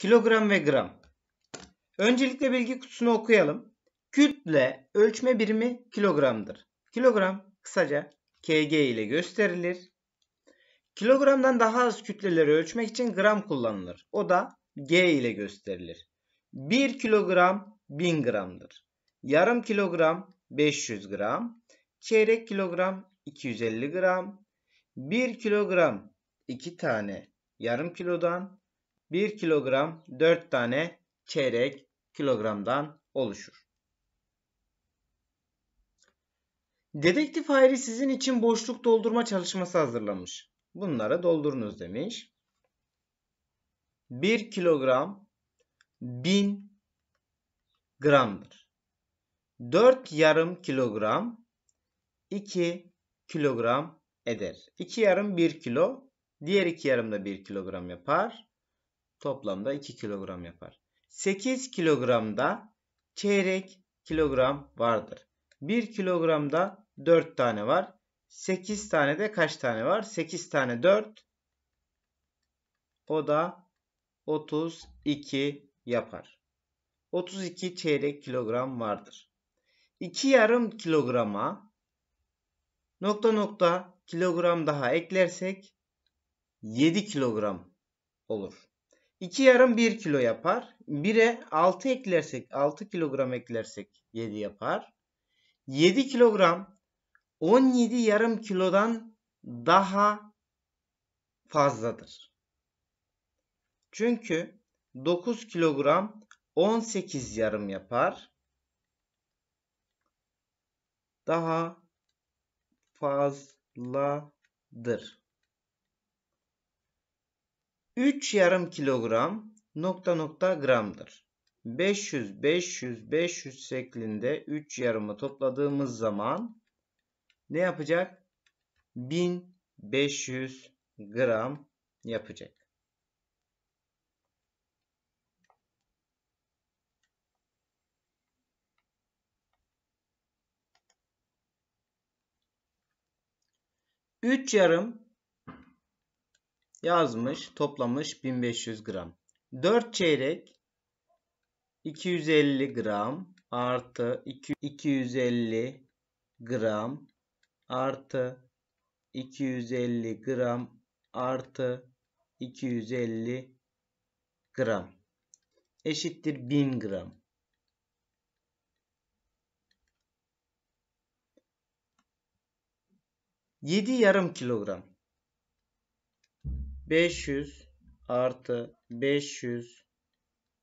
kilogram ve gram. Öncelikle bilgi kutusunu okuyalım. Kütle ölçme birimi kilogramdır. Kilogram kısaca kg ile gösterilir. Kilogramdan daha az kütleleri ölçmek için gram kullanılır. O da g ile gösterilir. 1 kilogram 1000 gramdır. Yarım kilogram 500 gram. Çeyrek kilogram 250 gram. 1 kilogram 2 tane yarım kilodan 1 kilogram 4 tane çeyrek kilogramdan oluşur. Dedektif Hayri sizin için boşluk doldurma çalışması hazırlamış. Bunları doldurunuz demiş. 1 kilogram 1000 gramdır. 4 yarım kilogram 2 kilogram eder. 2 yarım 1 kilo. Diğer 2 yarım da 1 kilogram yapar toplamda 2 kilogram yapar. 8 kilogramda çeyrek kilogram vardır. 1 kilogramda 4 tane var. 8 tane de kaç tane var? 8 tane 4. O da 32 yapar. 32 çeyrek kilogram vardır. 2 yarım kilograma nokta nokta kilogram daha eklersek 7 kilogram olur. 2 yarım 1 kilo yapar. 1'e 6 eklersek 6 kilogram eklersek 7 yapar. 7 kilogram 17 yarım kilodan daha fazladır. Çünkü 9 kilogram 18 yarım yapar. Daha fazladır. 3 yarım kilogram nokta nokta gramdır. 500 500 500 şeklinde 3 yarımı topladığımız zaman ne yapacak? 1500 gram yapacak. Üç yarım yazmış toplamış 1500 gram. 4 çeyrek 250 gram artı 250 gram artı 250 gram artı 250 gram eşittir 1000 gram. Yedi yarım kilogram. 500 artı 500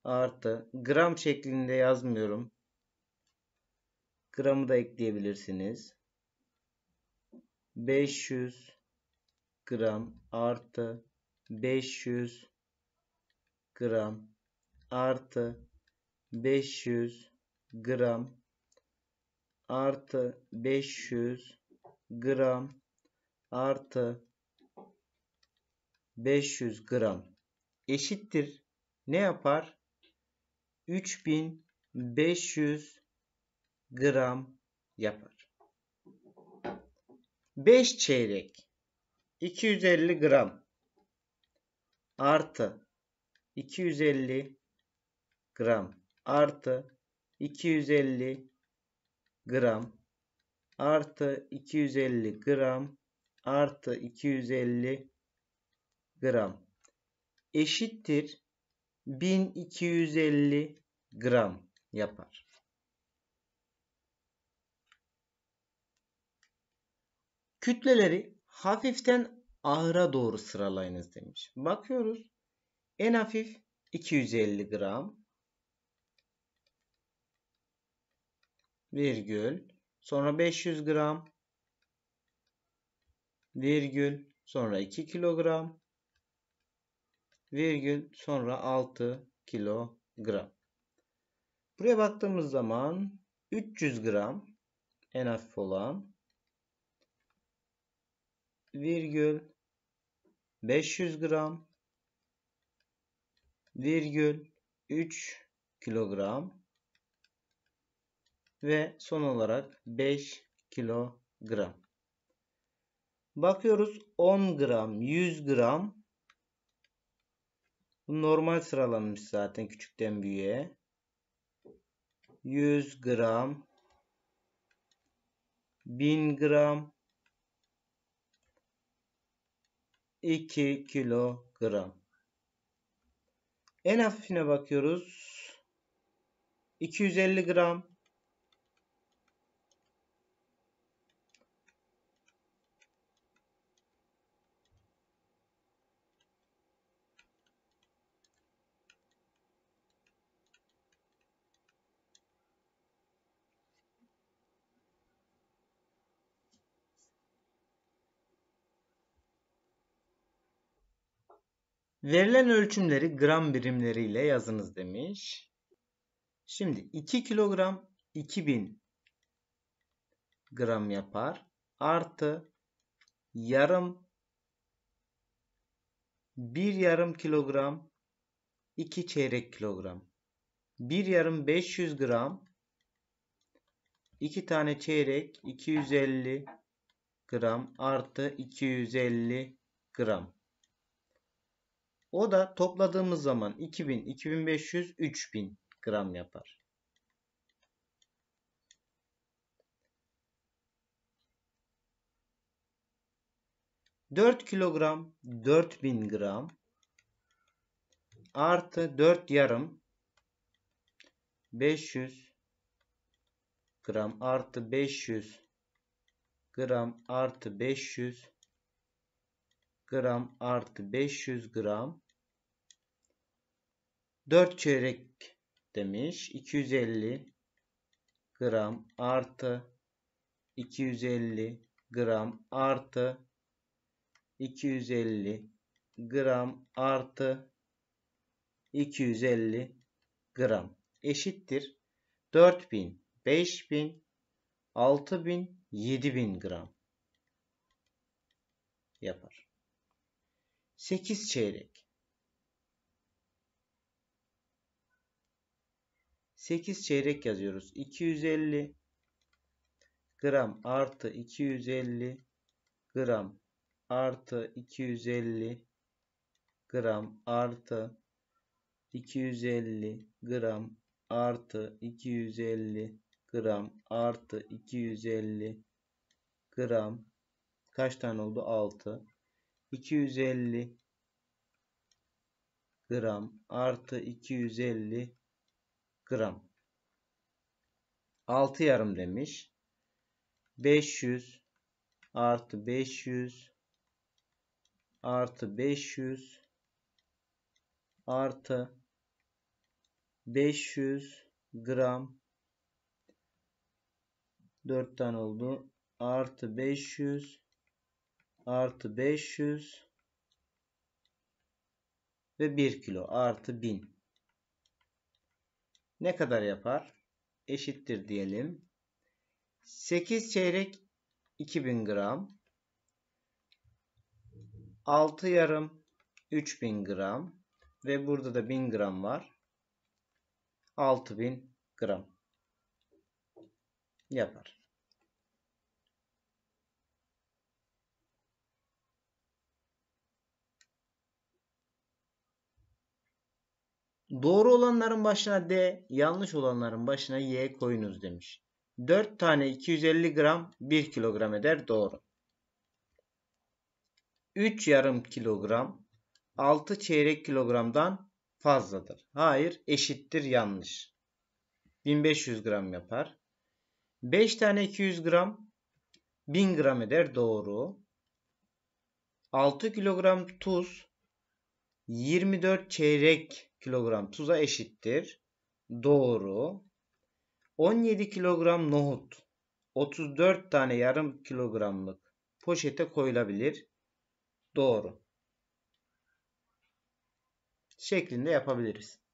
artı gram şeklinde yazmıyorum. Gramı da ekleyebilirsiniz. 500 gram artı 500 gram artı 500 gram artı 500 gram artı 500 gram eşittir. Ne yapar? 3500 gram yapar. 5 çeyrek 250 gram artı 250 gram artı 250 gram artı 250 gram artı 250 gram eşittir 1250 gram yapar. Kütleleri hafiften ağıra doğru sıralayınız demiş. Bakıyoruz. En hafif 250 gram. Virgül. Sonra 500 gram. Virgül. Sonra 2 kilogram virgül sonra 6 kilogram. Buraya baktığımız zaman 300 gram en hafif olan virgül 500 gram virgül 3 kilogram ve son olarak 5 kilogram. Bakıyoruz 10 gram, 100 gram, bu normal sıralanmış zaten küçükten büyüğe. 100 gram 1000 gram 2 kilogram. En hafifine bakıyoruz. 250 gram Verilen ölçümleri gram birimleriyle yazınız demiş. Şimdi 2 kilogram 2000 gram yapar. Artı yarım 1 yarım kilogram 2 çeyrek kilogram. 1 yarım 500 gram 2 tane çeyrek 250 gram artı 250 gram. O da topladığımız zaman 2000, 2500, 3000 gram yapar. Dört kilogram, dört bin gram artı dört yarım 500 gram artı 500 gram artı 500 gram artı 500 gram 4 çeyrek demiş. 250 gram artı 250 gram artı 250 gram artı 250 gram eşittir 4000, 5000, 6000, 7000 gram yapar. 8 çeyrek 8 çeyrek yazıyoruz. 250 gram artı 250 gram artı 250 gram artı 250 gram artı 250 gram artı 250 gram kaç tane oldu? 6 250 gram artı 250 gram. 6 yarım demiş. 500 artı 500 artı 500 artı 500 gram 4 tane oldu. Artı 500 artı 500 ve 1 kilo artı 1000 ne kadar yapar? Eşittir diyelim. 8 çeyrek 2000 gram. 6 yarım 3000 gram. Ve burada da 1000 gram var. 6000 gram yapar. Doğru olanların başına D, yanlış olanların başına Y koyunuz demiş. 4 tane 250 gram 1 kilogram eder doğru. 3 yarım kilogram 6 çeyrek kilogramdan fazladır. Hayır eşittir yanlış. 1500 gram yapar. 5 tane 200 gram 1000 gram eder doğru. 6 kilogram tuz 24 çeyrek kilogram tuza eşittir. Doğru. 17 kilogram nohut 34 tane yarım kilogramlık poşete koyulabilir. Doğru. Şeklinde yapabiliriz.